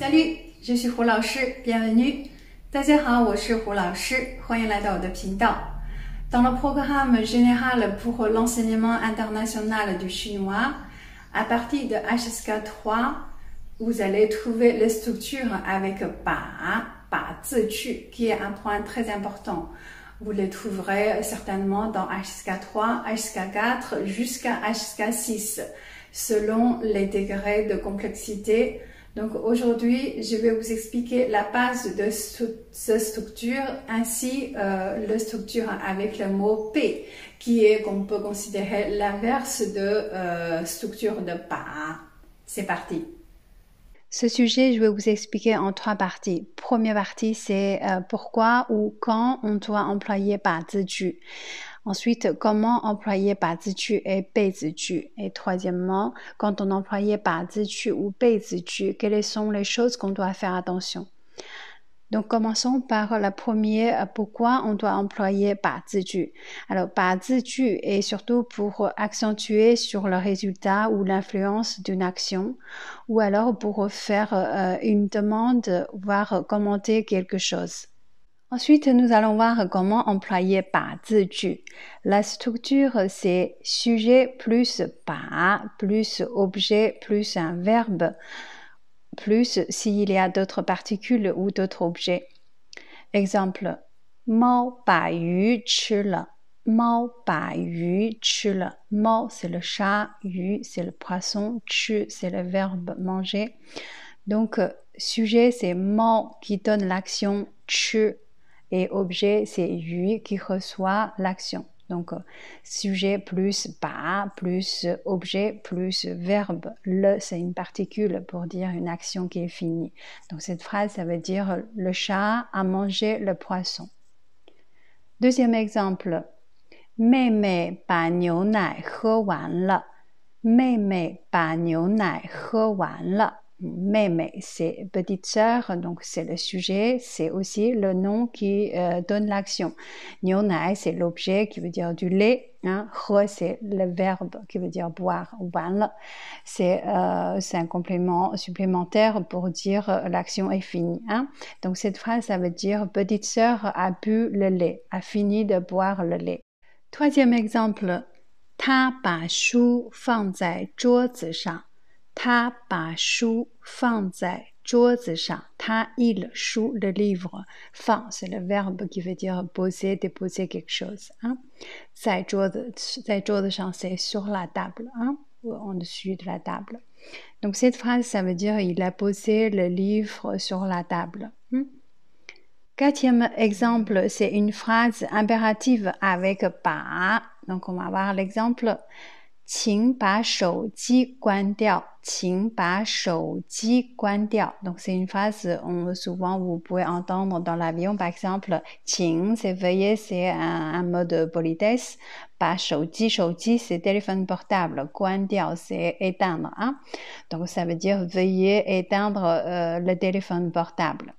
Salut, je suis bienvenue. Dans le programme général pour l'enseignement international du chinois, à partir de HSK 3, vous allez trouver les structures avec ba, ba qui est un point très important. Vous les trouverez certainement dans HSK 3, HSK 4 jusqu'à HSK 6, selon les degrés de complexité donc aujourd'hui, je vais vous expliquer la base de cette structure, ainsi euh, la structure avec le mot P, qui est qu'on peut considérer l'inverse de euh, structure de PA. C'est parti. Ce sujet, je vais vous expliquer en trois parties. Première partie, c'est euh, pourquoi ou quand on doit employer PA Ensuite, comment employer par et bei Et troisièmement, quand on employait par ou bei quelles sont les choses qu'on doit faire attention? Donc, commençons par la première, euh, pourquoi on doit employer par Alors, par est surtout pour accentuer sur le résultat ou l'influence d'une action, ou alors pour faire euh, une demande, voire commenter quelque chose. Ensuite, nous allons voir comment employer par » La structure, c'est sujet plus par plus objet plus un verbe plus s'il y a d'autres particules ou d'autres objets. Exemple, Mao ba yu chi le. Mao ba yu chi le. Mao, c'est le chat, yu, c'est le poisson, chu, c'est le verbe manger. Donc, sujet, c'est Mao qui donne l'action chu et objet, c'est lui qui reçoit l'action. Donc, euh, sujet plus pas, plus objet, plus verbe. Le, c'est une particule pour dire une action qui est finie. Donc, cette phrase, ça veut dire le chat a mangé le poisson. Deuxième exemple. Mei mei ba le mais c'est petite sœur, donc c'est le sujet, c'est aussi le nom qui euh, donne l'action. Nyonai, c'est l'objet qui veut dire du lait. Hein. He, c'est le verbe qui veut dire boire ou euh, C'est un complément supplémentaire pour dire euh, l'action est finie. Hein. Donc cette phrase, ça veut dire petite sœur a bu le lait, a fini de boire le lait. Troisième exemple, ta ba shu fang zai zhuo zi shang. Ta 他把书放在桌子上. Ta il chou le livre. Fa, c'est le verbe qui veut dire poser, déposer quelque chose. Hein? c'est sur la table, hein, en dessus de la table. Donc cette phrase, ça veut dire il a posé le livre sur la table. Hein. Quatrième exemple, c'est une phrase impérative avec pas Donc on va voir l'exemple. 请把手机关掉. Donc, c'est une phrase on, souvent vous pouvez entendre dans l'avion. Par exemple, qing, c'est veuillez, c'est un, un, mot de politesse. Pas c'est téléphone portable. Guan c'est éteindre. Hein. Donc, ça veut dire veuillez éteindre euh, le téléphone portable.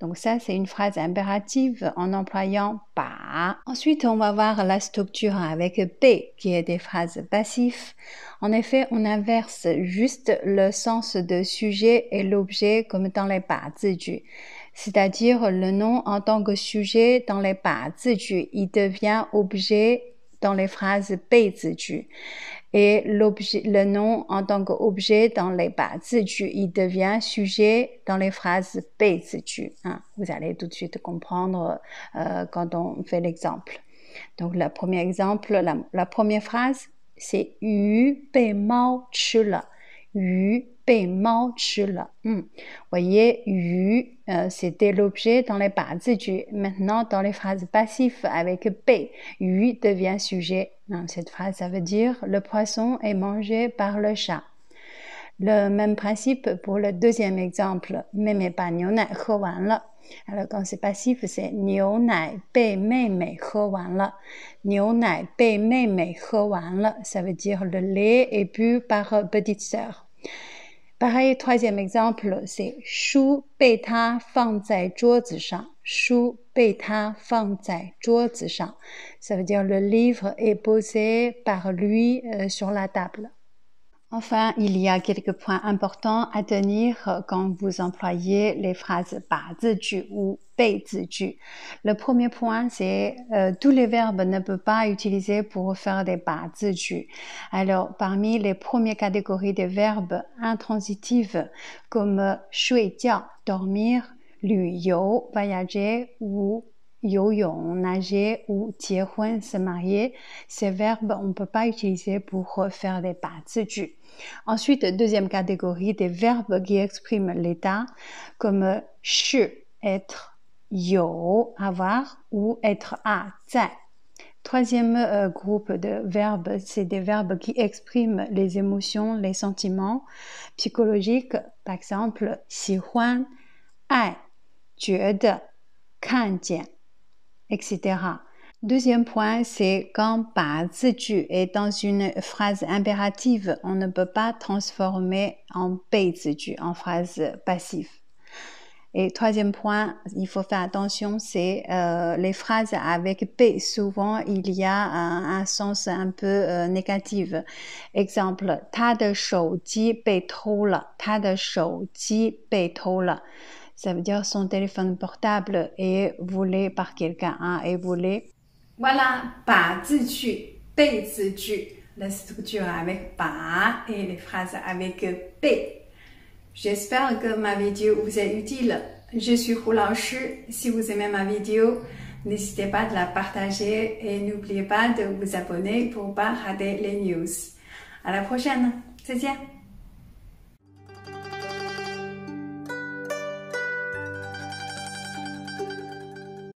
Donc ça, c'est une phrase impérative en employant pas. Ensuite, on va voir la structure avec P, qui est des phrases passives. En effet, on inverse juste le sens de sujet et l'objet comme dans les pas C'est-à-dire le nom en tant que sujet dans les pas il devient objet dans les phrases zi et le nom en tant qu'objet dans les bases, ju, il devient sujet dans les phrases passives. Hein. Vous allez tout de suite comprendre euh, quand on fait l'exemple. Donc, le premier exemple, la, première phrase, c'est u bei mao chi u bei mao Vous voyez, yu, euh, c'était l'objet dans les bases. ju. Maintenant, dans les phrases passives avec p yu devient sujet cette phrase, ça veut dire le poisson est mangé par le chat. Le même principe pour le deuxième exemple, mémé Alors quand c'est passif, c'est nai bei mémé Ça veut dire le lait est bu par euh, petite sœur. Pareil, troisième exemple, c'est Ça veut dire le livre est posé par lui euh, sur la table. Enfin, il y a quelques points importants à tenir euh, quand vous employez les phrases baziju ou ». Le premier point, c'est euh, tous les verbes ne peuvent pas utiliser pour faire des ». Alors, parmi les premières catégories de verbes intransitifs comme euh, shui-jiao »« dormir, lu voyager ou 游泳, nager ou se marier, ces verbes, on ne peut pas utiliser pour euh, faire des parties Ensuite, deuxième catégorie des verbes qui expriment l'état, comme euh, être, yo, avoir, ou être à, Troisième euh, groupe de verbes, c'est des verbes qui expriment les émotions, les sentiments psychologiques, par exemple, 喜欢,爱,觉得,看见 etc. Deuxième point, c'est quand pas tu est dans une phrase impérative, on ne peut pas transformer en bei tu en phrase passive. Et troisième point, il faut faire attention, c'est euh, les phrases avec P. Souvent, il y a un, sens un peu euh, négatif. Exemple, de le ça veut dire son téléphone portable est volé par quelqu'un hein, est volé. Voilà, par la structure avec par et les phrases avec p. J'espère que ma vidéo vous est utile. Je suis Shu. Si vous aimez ma vidéo, n'hésitez pas à la partager et n'oubliez pas de vous abonner pour ne pas rater les news. À la prochaine. C'est bien.